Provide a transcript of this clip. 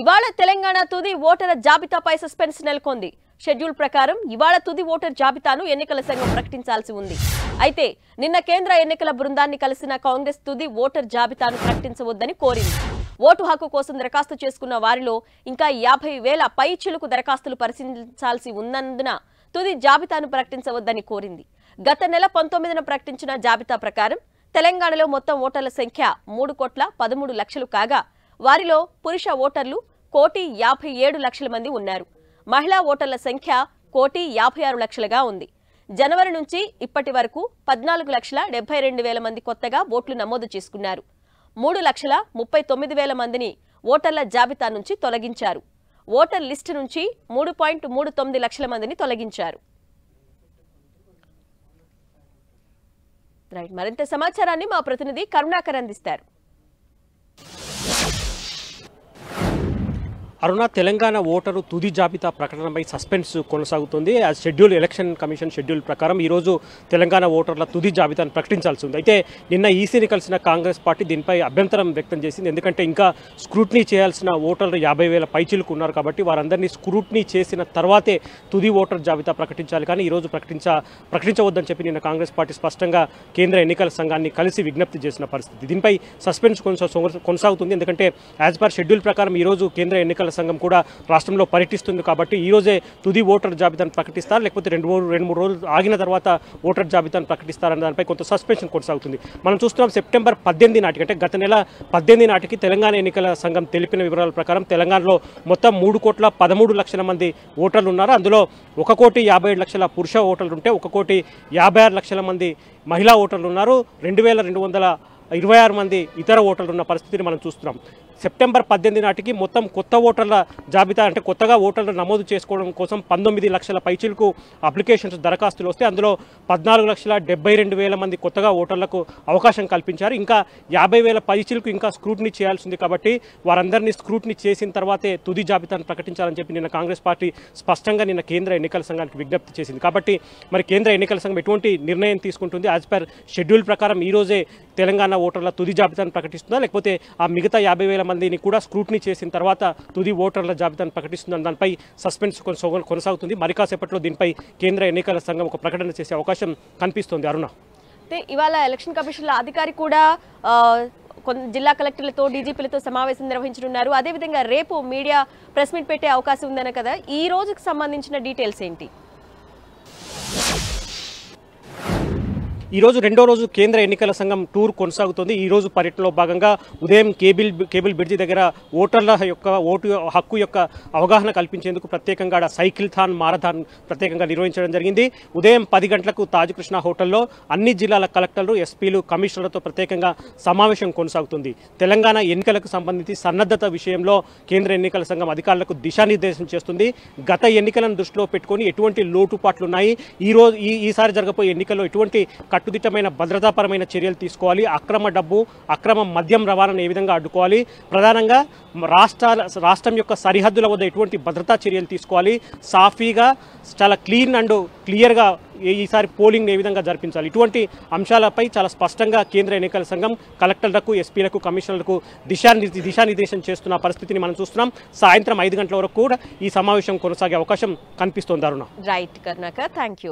ఇవాళ తెలంగాణ తుది ఓటర్ల జాబితాపై సస్పెన్స్ నెలకొంది షెడ్యూల్ ప్రకారం ఇవాళ తుది ఓటర్ జాబితాను ఎన్నికల సంఘం ప్రకటించాల్సి ఉంది అయితే నిన్న కేంద్ర ఎన్నికల బృందాన్ని కలిసిన కాంగ్రెస్ తుది ఓటర్ జాబితాను ప్రకటించవద్దని కోరింది ఓటు హక్కు కోసం దరఖాస్తు చేసుకున్న వారిలో ఇంకా యాభై వేల పై చిలుకు దరఖాస్తులు పరిశీలించాల్సి ఉన్నందున తుది జాబితాను ప్రకటించవద్దని కోరింది గత నెల పంతొమ్మిదిన ప్రకటించిన జాబితా ప్రకారం తెలంగాణలో మొత్తం ఓటర్ల సంఖ్య మూడు కోట్ల పదమూడు లక్షలు కాగా వారిలో పురుష ఓటర్లు కోటి యాభై ఏడు లక్షల మంది ఉన్నారు మహిళా ఓటర్ల సంఖ్య కోటి యాభై ఆరు లక్షలుగా ఉంది జనవరి నుంచి ఇప్పటి వరకు పద్నాలుగు లక్షల డెబ్బై రెండు వేల మంది కొత్తగా ఓట్లు నమోదు చేసుకున్నారు మూడు లక్షల ముప్పై తొమ్మిది వేల మందిని ఓటర్ల జాబితా నుంచి తొలగించారు ఓటర్ లిస్టు నుంచి మూడు పాయింట్ మూడు తొమ్మిది లక్షల మందిని తొలగించారు మరింత సమాచారాన్ని మా ప్రతినిధి కరుణాకర్ అందిస్తారు అరుణ తెలంగాణ ఓటరు తుది జాబితా ప్రకటనపై సస్పెన్స్ కొనసాగుతుంది షెడ్యూల్ ఎలక్షన్ కమిషన్ షెడ్యూల్ ప్రకారం ఈరోజు తెలంగాణ ఓటర్ల తుది జాబితాను ప్రకటించాల్సి ఉంది అయితే నిన్న ఈసీని కలిసిన కాంగ్రెస్ పార్టీ దీనిపై అభ్యంతరం వ్యక్తం చేసింది ఎందుకంటే ఇంకా స్క్రూట్నీ చేయాల్సిన ఓటర్లు యాభై వేల పైచీలకు ఉన్నారు కాబట్టి వారందరినీ స్క్రూట్నీ చేసిన తర్వాతే తుది ఓటర్ జాబితా ప్రకటించాలి కానీ ఈరోజు ప్రకటించ ప్రకటించవద్దని చెప్పి నిన్న కాంగ్రెస్ పార్టీ స్పష్టంగా కేంద్ర ఎన్నికల సంఘాన్ని కలిసి విజ్ఞప్తి చేసిన పరిస్థితి దీనిపై సస్పెన్స్ కొనసాగుతుంది ఎందుకంటే యాజ్ పర్ షెడ్యూల్ ప్రకారం ఈరోజు కేంద్ర ఎన్నికల సంఘం కూడా రాష్ట్రంలో పర్యటిస్తుంది కాబట్టి ఈరోజే తుది ఓటర్ జాబితాను ప్రకటిస్తారు లేకపోతే రెండు రెండు మూడు రోజులు ఆగిన తర్వాత ఓటర్ జాబితాను ప్రకటిస్తారన్న దానిపై కొంత సస్పెన్షన్ కొనసాగుతుంది మనం చూస్తున్నాం సెప్టెంబర్ పద్దెనిమిది నాటికి అంటే గత నెల పద్దెనిమిది నాటికి తెలంగాణ ఎన్నికల సంఘం తెలిపిన వివరాల ప్రకారం తెలంగాణలో మొత్తం మూడు కోట్ల పదమూడు లక్షల మంది ఓటర్లు ఉన్నారు అందులో ఒక కోటి యాభై లక్షల పురుష ఓటర్లు ఉంటే ఒక కోటి యాభై ఆరు లక్షల మంది మహిళా ఓటర్లు ఉన్నారు రెండు వేల రెండు వందల ఇరవై ఆరు మంది ఇతర ఓటర్లు ఉన్న పరిస్థితిని మనం చూస్తున్నాం సెప్టెంబర్ పద్దెనిమిది నాటికి మొత్తం కొత్త ఓటర్ల జాబితా అంటే కొత్తగా ఓటర్లు నమోదు చేసుకోవడం కోసం పంతొమ్మిది లక్షల పైచీలకు అప్లికేషన్స్ దరఖాస్తులు వస్తే అందులో పద్నాలుగు లక్షల డెబ్బై రెండు వేల మంది కొత్తగా ఓటర్లకు అవకాశం కల్పించారు ఇంకా యాభై వేల పైచీలకు ఇంకా స్క్రూటినీ చేయాల్సింది కాబట్టి వారందరినీ స్క్రూట్నీ చేసిన తర్వాతే తుది జాబితాను ప్రకటించాలని చెప్పి నిన్న కాంగ్రెస్ పార్టీ స్పష్టంగా నిన్న కేంద్ర ఎన్నికల సంఘానికి విజ్ఞప్తి చేసింది కాబట్టి మరి కేంద్ర ఎన్నికల సంఘం ఎటువంటి నిర్ణయం తీసుకుంటుంది యాజ్ పర్ షెడ్యూల్ ప్రకారం ఈరోజే తెలంగాణ ఓటర్ల తుది జాబితాను ప్రకటిస్తుందా లేకపోతే ఆ మిగతా యాభై వేల మందిని కూడా స్క్రూట్నీ చేసిన తర్వాత తుది ఓటర్ల జాబితాను ప్రకటిస్తుందని దానిపై సస్పెన్స్ కొనసాగుతుంది మరి కాసేపట్లో దీనిపై కేంద్ర ఎన్నికల సంఘం ఒక ప్రకటన చేసే అవకాశం కనిపిస్తోంది అరుణ అయితే ఇవాళ ఎలక్షన్ కమిషన్ల అధికారి కూడా కొన్ని జిల్లా కలెక్టర్లతో డీజీపీలతో సమావేశం నిర్వహించనున్నారు అదేవిధంగా రేపు మీడియా ప్రెస్ మీట్ పెట్టే అవకాశం ఉందనే కదా ఈ రోజుకు సంబంధించిన డీటెయిల్స్ ఏంటి ఈరోజు రెండో రోజు కేంద్ర ఎన్నికల సంఘం టూర్ కొనసాగుతుంది ఈరోజు పర్యటనలో భాగంగా ఉదయం కేబుల్ కేబుల్ బ్రిడ్జి దగ్గర ఓటర్ల యొక్క ఓటు హక్కు యొక్క అవగాహన కల్పించేందుకు ప్రత్యేకంగా సైకిల్ థాన్ మారథాన్ ప్రత్యేకంగా నిర్వహించడం జరిగింది ఉదయం పది గంటలకు తాజకృష్ణ హోటల్లో అన్ని జిల్లాల కలెక్టర్లు ఎస్పీలు కమిషనర్లతో ప్రత్యేకంగా సమావేశం కొనసాగుతుంది తెలంగాణ ఎన్నికలకు సంబంధించి సన్నద్ధత విషయంలో కేంద్ర ఎన్నికల సంఘం అధికారులకు దిశానిర్దేశం చేస్తుంది గత ఎన్నికలను దృష్టిలో పెట్టుకొని ఎటువంటి లోటుపాట్లు ఉన్నాయి ఈరోజు ఈ ఈసారి జరగబోయే ఎన్నికల్లో ఎటువంటి కట్టుదిట్టమైన భద్రతాపరమైన చర్యలు తీసుకోవాలి అక్రమ డబ్బు అక్రమ మద్యం రవాణాను ఏ విధంగా అడ్డుకోవాలి ప్రధానంగా రాష్ట్రాల రాష్ట్రం యొక్క సరిహద్దుల వద్ద ఎటువంటి భద్రతా చర్యలు తీసుకోవాలి సాఫీగా చాలా క్లీన్ అండ్ క్లియర్గా ఈసారి పోలింగ్ ఏ విధంగా జరిపించాలి ఇటువంటి అంశాలపై చాలా స్పష్టంగా కేంద్ర ఎన్నికల సంఘం కలెక్టర్లకు ఎస్పీలకు కమిషనర్లకు దిశానిర్ది దిశానిర్దేశం చేస్తున్న పరిస్థితిని మనం చూస్తున్నాం సాయంత్రం ఐదు గంటల వరకు కూడా ఈ సమావేశం కొనసాగే అవకాశం కనిపిస్తోంది అరుణ రైట్ కర్ణాక థ్యాంక్